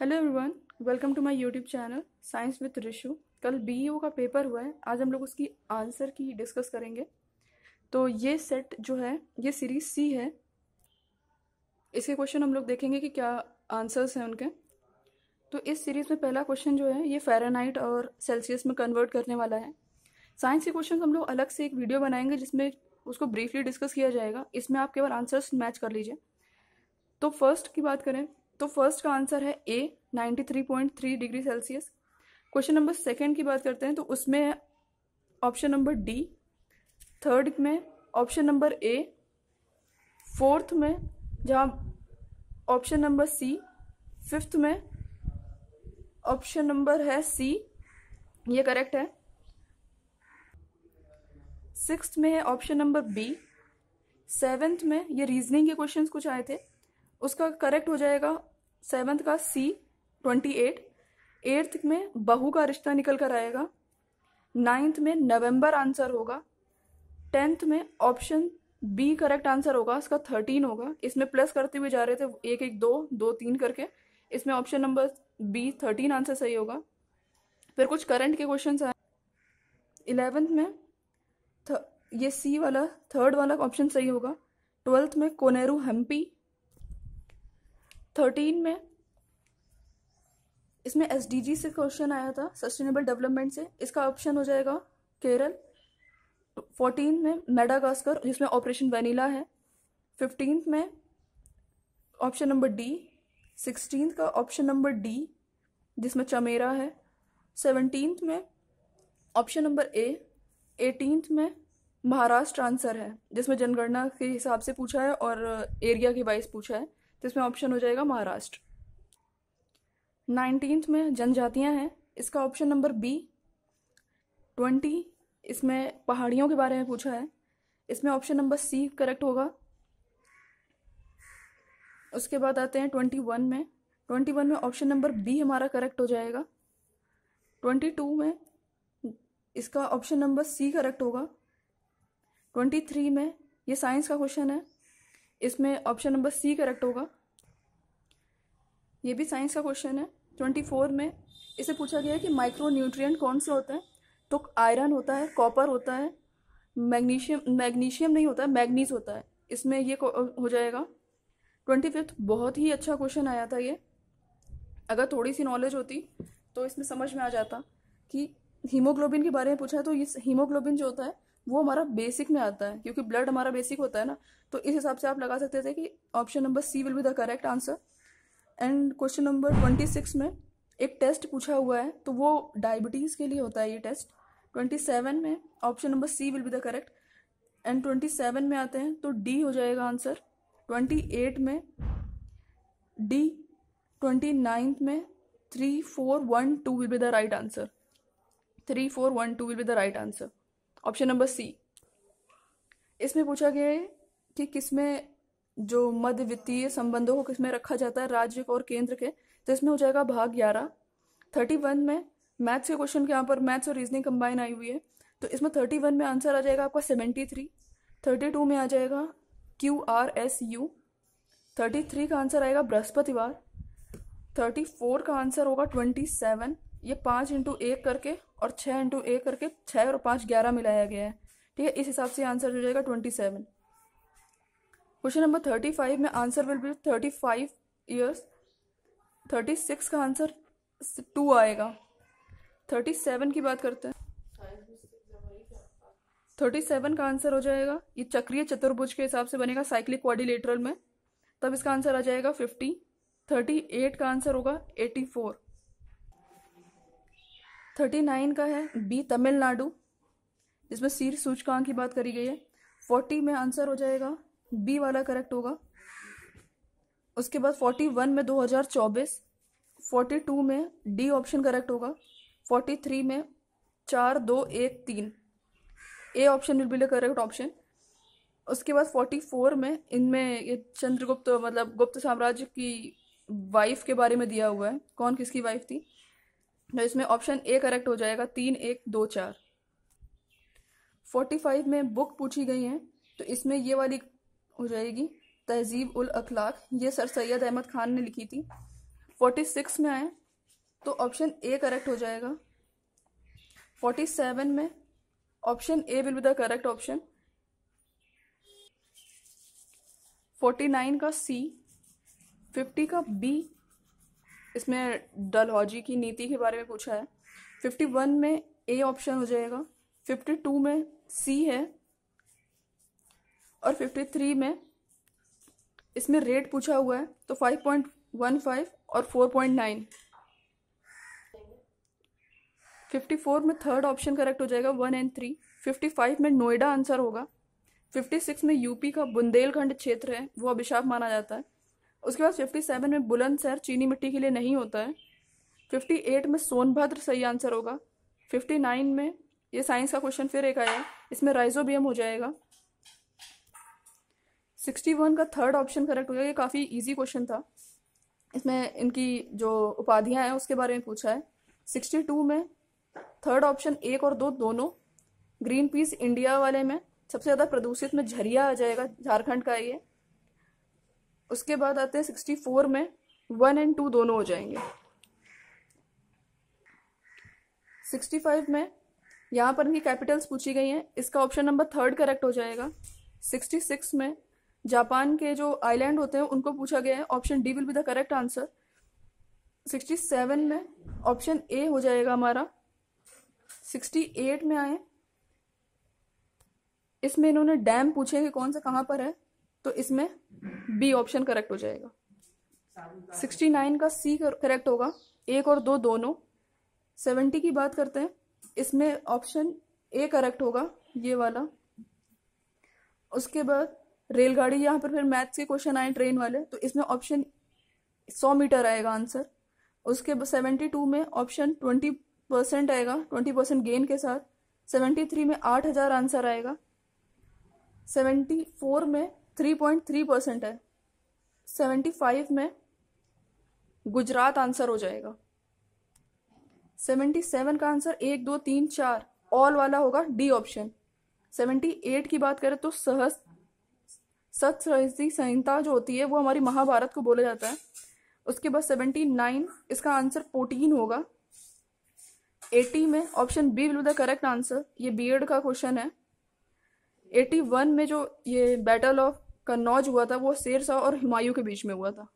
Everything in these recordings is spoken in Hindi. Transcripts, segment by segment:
hello everyone welcome to my YouTube channel science with Rishu कल बीईओ e का पेपर हुआ है आज हम लोग उसकी आंसर की डिस्कस करेंगे तो ये सेट जो है ये सीरीज सी है इसके क्वेश्चन हम लोग देखेंगे कि क्या आंसर्स हैं उनके तो इस सीरीज में पहला क्वेश्चन जो है ये फेरानाइट और सेल्सियस में कन्वर्ट करने वाला है साइंस के क्वेश्चन हम लोग अलग से एक वीडियो बनाएंगे जिसमें उसको ब्रीफली डिस्कस किया जाएगा इसमें आप केवल आंसर्स मैच कर लीजिए तो फर्स्ट की बात करें तो फर्स्ट का आंसर है A 93.3 degree Celsius question number second की बात करते हैं तो उसमें है ऑप्शन नंबर डी थर्ड में ऑप्शन नंबर ए फोर्थ में जहाँ ऑप्शन नंबर सी फिफ्थ में ऑप्शन नंबर है सी ये करेक्ट है सिक्स्थ में है ऑप्शन नंबर बी सेवेंथ में ये रीजनिंग के क्वेश्चंस कुछ आए थे उसका करेक्ट हो जाएगा सेवन्थ का सी ट्वेंटी एट एट्थ में बहू का रिश्ता निकल कर आएगा नाइन्थ में नवंबर आंसर होगा टेंथ में ऑप्शन बी करेक्ट आंसर होगा उसका थर्टीन होगा इसमें प्लस करते हुए जा रहे थे एक एक दो दो तीन करके इसमें option number B thirteen answer सही होगा फिर कुछ करंट के क्वेश्चन आए इलेवेंथ में ये सी वाला थर्ड वाला ऑप्शन सही होगा ट्वेल्थ में कोनेरू हम्पी थर्टीन में इसमें एस से क्वेश्चन आया था सस्टेनेबल डेवलपमेंट से इसका ऑप्शन हो जाएगा केरल फोर्टीन में मेडागास्कर जिसमें ऑपरेशन वनीला है फिफ्टीन में ऑप्शन नंबर डी सिक्सटीन का ऑप्शन नंबर डी जिसमें चमेरा है सेवनटीन में ऑप्शन नंबर ए एटीन में महाराष्ट्र आंसर है जिसमें जनगणना के हिसाब से पूछा है और एरिया के वाइज पूछा है इसमें ऑप्शन हो जाएगा महाराष्ट्र नाइनटीन में जनजातियां हैं इसका ऑप्शन नंबर बी ट्वेंटी इसमें पहाड़ियों के बारे में पूछा है इसमें ऑप्शन नंबर सी करेक्ट होगा उसके बाद आते हैं ट्वेंटी वन में ट्वेंटी वन में ऑप्शन नंबर बी हमारा करेक्ट हो जाएगा ट्वेंटी टू में इसका ऑप्शन नंबर सी करेक्ट होगा ट्वेंटी थ्री में ये साइंस का क्वेश्चन है इसमें ऑप्शन नंबर सी करेक्ट होगा ये भी साइंस का क्वेश्चन है ट्वेंटी फोर में इसे पूछा गया है कि माइक्रो न्यूट्रियट कौन से होते हैं तो आयरन होता है कॉपर होता है मैग्नीशियम मैग्नीशियम नहीं होता है मैगनीज होता है इसमें ये हो जाएगा ट्वेंटी फिफ्थ बहुत ही अच्छा क्वेश्चन आया था ये अगर थोड़ी सी नॉलेज होती तो इसमें समझ में आ जाता कि हीमोग्लोबिन के बारे में पूछा है तो इस हीमोग्लोबिन जो होता है वो हमारा बेसिक में आता है क्योंकि ब्लड हमारा बेसिक होता है ना तो इस हिसाब से आप लगा सकते थे कि option number C will be the correct answer and question number twenty six में एक टेस्ट पूछा हुआ है तो वो डायबिटीज़ के लिए होता है ये टेस्ट ट्वेंटी सेवन में option number C will be the correct and twenty seven में आते हैं तो डी हो जाएगा आंसर ट्वेंटी एट में डी ट्वेंटी नाइन्थ में three four one two will be the right answer three four one two will be the right answer option number C इसमें पूछा गया है कि किसमें जो मध्य वित्तीय संबंधों को किसमें रखा जाता है राज्य और केंद्र के तो इसमें हो जाएगा भाग ग्यारह थर्टी वन में मैथ्स के क्वेश्चन के यहाँ पर मैथ्स और रीजनिंग कंबाइन आई हुई है तो इसमें थर्टी वन में आंसर आ जाएगा आपका सेवेंटी थ्री थर्टी टू में आ जाएगा Q R S U thirty three का आंसर आएगा बृहस्पतिवार थर्टी फोर का आंसर होगा ट्वेंटी सेवन ये पाँच इंटू एक करके और छः इंटू एक करके छः और पाँच ग्यारह मिलाया गया है ठीक है इस हिसाब से आंसर हो जाएगा twenty seven question number thirty five में answer will be thirty five years thirty six का आंसर टू आएगा थर्टी सेवन की बात करते हैं थर्टी सेवन का आंसर हो जाएगा ये चक्रीय चतुर्भुज के हिसाब से बनेगा साइक्लिक क्वाडिलेटरल में तब इसका आंसर आ जाएगा फिफ्टी थर्टी एट का आंसर होगा एटी फोर थर्टी नाइन का है बी तमिलनाडु जिसमें सीर सूचकांक की बात करी गई है फोर्टी में आंसर हो जाएगा बी वाला करेक्ट होगा उसके बाद फोर्टी वन में दो हजार चौबीस फोर्टी टू में डी ऑप्शन करेक्ट होगा फोर्टी थ्री में चार दो एक तीन A option will be the correct option उसके बाद फोर्टी फोर में इनमें ये चंद्रगुप्त मतलब गुप्त साम्राज्य की वाइफ के बारे में दिया हुआ है कौन किसकी वाइफ थी तो इसमें ऑप्शन ए करेक्ट हो जाएगा तीन एक दो चार फोर्टी फाइव में बुक पूछी गई हैं तो इसमें ये वाली हो जाएगी तहजीब उल अखलाक ये सर सैयद अहमद खान ने लिखी थी फोर्टी सिक्स में आए तो ऑप्शन ए करेक्ट हो जाएगा फोर्टी सेवन में option A will be the correct option forty nine का सी फिफ्टी का बी इसमें डलहौजी की नीति के बारे में पूछा है फिफ्टी वन में ए ऑप्शन हो जाएगा फिफ्टी टू में सी है और फिफ्टी थ्री में इसमें रेट पूछा हुआ है तो फाइव पॉइंट वन फाइव और four point nine fifty four में थर्ड ऑप्शन करेक्ट हो जाएगा one and three fifty five में नोएडा आंसर होगा फिफ्टी सिक्स में यूपी का बुंदेलखंड क्षेत्र है वो अभिशाप माना जाता है उसके बाद फिफ्टी सेवन में बुलंदशहर चीनी मिट्टी के लिए नहीं होता है फिफ्टी एट में सोनभद्र सही आंसर होगा फिफ्टी नाइन में ये साइंस का क्वेश्चन फिर एक आया इसमें राइजोबियम हो जाएगा सिक्सटी वन का थर्ड ऑप्शन करेक्ट हो गया ये काफ़ी ईजी क्वेश्चन था इसमें इनकी जो उपाधियां हैं उसके बारे में पूछा है सिक्सटी टू में थर्ड ऑप्शन एक और दो दोनों ग्रीन पीस इंडिया वाले में सबसे ज़्यादा प्रदूषित में झरिया आ जाएगा झारखंड का ये उसके बाद आते हैं सिक्सटी फोर में वन एंड टू दोनों हो जाएंगे सिक्सटी फाइव में यहाँ पर इनकी कैपिटल्स पूछी गई हैं इसका ऑप्शन नंबर थर्ड करेक्ट हो जाएगा सिक्सटी सिक्स में जापान के जो आइलैंड होते हैं उनको पूछा गया है option D will be the correct answer 67 में ऑप्शन ए हो जाएगा हमारा 68 में आए इसमें इन्होंने डैम पूछे कि कौन सा कहाँ पर है तो इसमें बी ऑप्शन करेक्ट हो जाएगा 69 का सी करेक्ट होगा एक और दो दोनों 70 की बात करते हैं इसमें ऑप्शन ए करेक्ट होगा ये वाला उसके बाद रेलगाड़ी यहाँ पर फिर मैथ्स के क्वेश्चन आए ट्रेन वाले तो इसमें ऑप्शन सौ मीटर आएगा आंसर उसके सेवेंटी टू में ऑप्शन ट्वेंटी परसेंट आएगा ट्वेंटी परसेंट गेन के साथ सेवेंटी थ्री में आठ हजार आंसर आएगा सेवेंटी फोर में थ्री पॉइंट थ्री परसेंट है सेवेंटी फाइव में गुजरात आंसर हो जाएगा सेवेंटी सेवन का आंसर एक दो तीन चार ऑल वाला होगा डी ऑप्शन सेवेंटी एट की बात करें तो सहज सतसहस्ती संहिता जो होती है वो हमारी महाभारत को बोला जाता है उसके बाद सेवेंटी नाइन इसका आंसर फोर्टीन होगा एटी में option B will the correct answer ये बी का क्वेश्चन है एटी वन में जो ये बैटल ऑफ कन्नौज हुआ था वो शेरशाह और हिमायू के बीच में हुआ था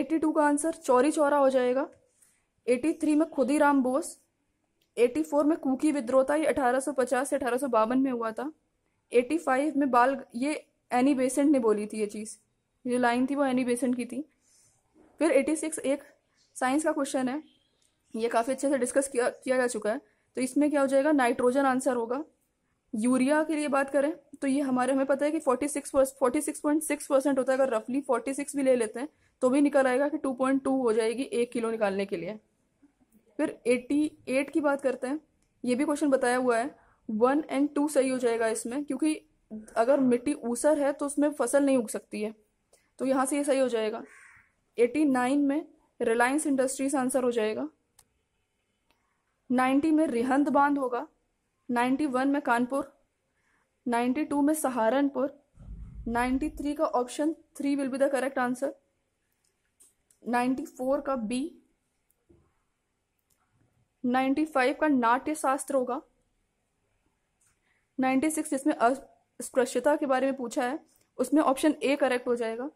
एटी टू का आंसर चौरी चौरा हो जाएगा एटी थ्री में Khudiram Bose eighty four में कुकी विद्रोह था ये अठारह सौ पचास से अठारह सौ बावन में हुआ था 85 में बाल ये एनी बेसेंट ने बोली थी ये चीज़ जो लाइन थी वो एनी बेसेंट की थी फिर 86 एक साइंस का क्वेश्चन है ये काफ़ी अच्छे से डिस्कस किया किया जा चुका है तो इसमें क्या हो जाएगा नाइट्रोजन आंसर होगा यूरिया के लिए बात करें तो ये हमारे हमें पता है कि 46 46.6 परसेंट होता है अगर रफली 46 भी ले लेते हैं तो भी निकल आएगा कि 2.2 हो जाएगी एक किलो निकालने के लिए फिर 88 की बात करते हैं ये भी क्वेश्चन बताया हुआ है वन एंड टू सही हो जाएगा इसमें क्योंकि अगर मिट्टी ऊसर है तो उसमें फसल नहीं उग सकती है तो यहाँ से ये यह सही हो जाएगा एटी नाइन में रिलायंस इंडस्ट्रीज आंसर हो जाएगा नाइन्टी में रिहंद बांध होगा नाइन्टी वन में कानपुर नाइन्टी टू में सहारनपुर नाइन्टी थ्री का option three will be the correct answer ninety four का बी नाइन्टी फाइव का नाट्य शास्त्र होगा नाइन्टी सिक्स जिसमें अस्पृश्यता के बारे में पूछा है उसमें ऑप्शन ए करेक्ट हो जाएगा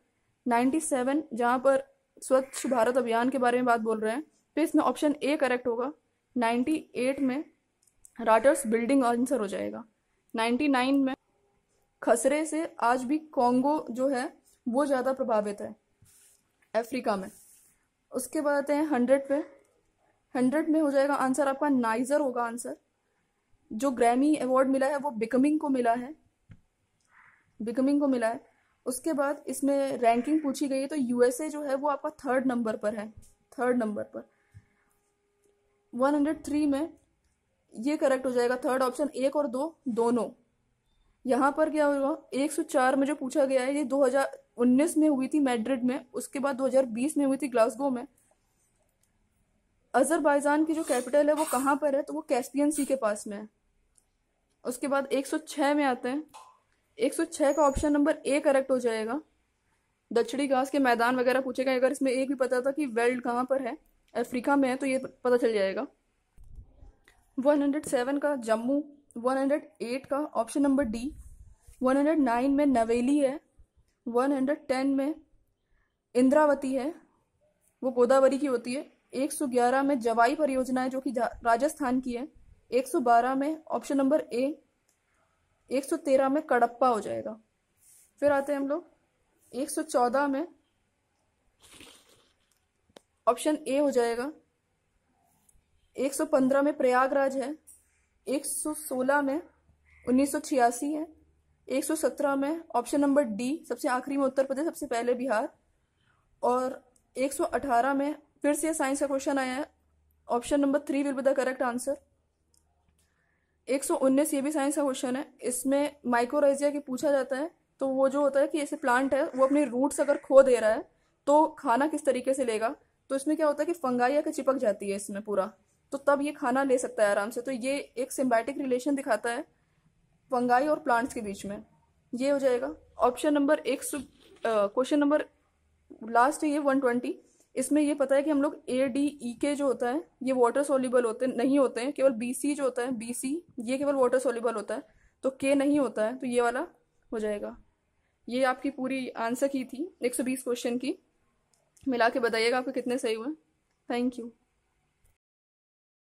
नाइन्टी सेवन जहाँ पर स्वच्छ भारत अभियान के बारे में बात बोल रहे हैं तो इसमें ऑप्शन ए करेक्ट होगा नाइन्टी एट में राटर्स बिल्डिंग आंसर हो जाएगा नाइन्टी नाइन में खसरे से आज भी कॉन्गो जो है वो ज़्यादा प्रभावित है अफ्रीका में उसके बाद आते हैं हंड्रेड पे हंड्रेड में हो जाएगा आंसर आपका नाइजर होगा आंसर जो ग्रैमी अवार्ड मिला है वो बिकमिंग को मिला है बिकमिंग को मिला है उसके बाद इसमें रैंकिंग पूछी गई है तो यूएसए जो है वो आपका थर्ड नंबर पर है थर्ड नंबर पर 103 में ये करेक्ट हो जाएगा थर्ड ऑप्शन एक और दो दोनों यहाँ पर क्या होगा 104 में जो पूछा गया है ये 2019 में हुई थी मैड्रिड में उसके बाद 2020 में हुई थी ग्लासगो में अजरबैजान की जो कैपिटल है वो कहाँ पर है तो वो कैस्पियन सी के पास में है उसके बाद 106 में आते हैं 106 का ऑप्शन नंबर ए करेक्ट हो जाएगा दक्षिणी घास के मैदान वगैरह पूछेगा अगर इसमें एक भी पता था कि वर्ल्ड कहाँ पर है अफ्रीका में है तो ये पता चल जाएगा 107 का जम्मू 108 का ऑप्शन नंबर डी 109 में नवेली है 110 में इंद्रावती है वो गोदावरी की होती है 111 में जवाई परियोजना है जो कि राजस्थान की है 112 में ऑप्शन नंबर ए 113 में कड़प्पा हो जाएगा फिर आते हैं हम लोग 114 में ऑप्शन ए हो जाएगा 115 में प्रयागराज है 116 में छियासी है 117 में ऑप्शन नंबर डी सबसे आखिरी में उत्तर प्रदेश सबसे पहले बिहार और 118 में फिर से साइंस का क्वेश्चन आया है option number three will be the correct answer 119 ये भी साइंस का क्वेश्चन है इसमें माइक्रोराइजिया के पूछा जाता है तो वो जो होता है कि ऐसे प्लांट है वो अपने रूट्स अगर खो दे रहा है तो खाना किस तरीके से लेगा तो इसमें क्या होता है कि फंगाई के चिपक जाती है इसमें पूरा तो तब ये खाना ले सकता है आराम से तो ये एक सिम्बैटिक रिलेशन दिखाता है फंगाई और प्लांट्स के बीच में ये हो जाएगा ऑप्शन नंबर एक क्वेश्चन नंबर लास्ट है ये वन ट्वेंटी इसमें ये पता है कि हम लोग ए डी ई के जो होता है ये वाटर सोल्यूबल होते नहीं होते हैं केवल बी सी जो होता है बी सी ये केवल वाटर सोल्यूबल होता है तो के नहीं होता है तो ये वाला हो जाएगा ये आपकी पूरी आंसर की थी 120 क्वेश्चन की मिला के बताइएगा आपके कितने सही हुए थैंक यू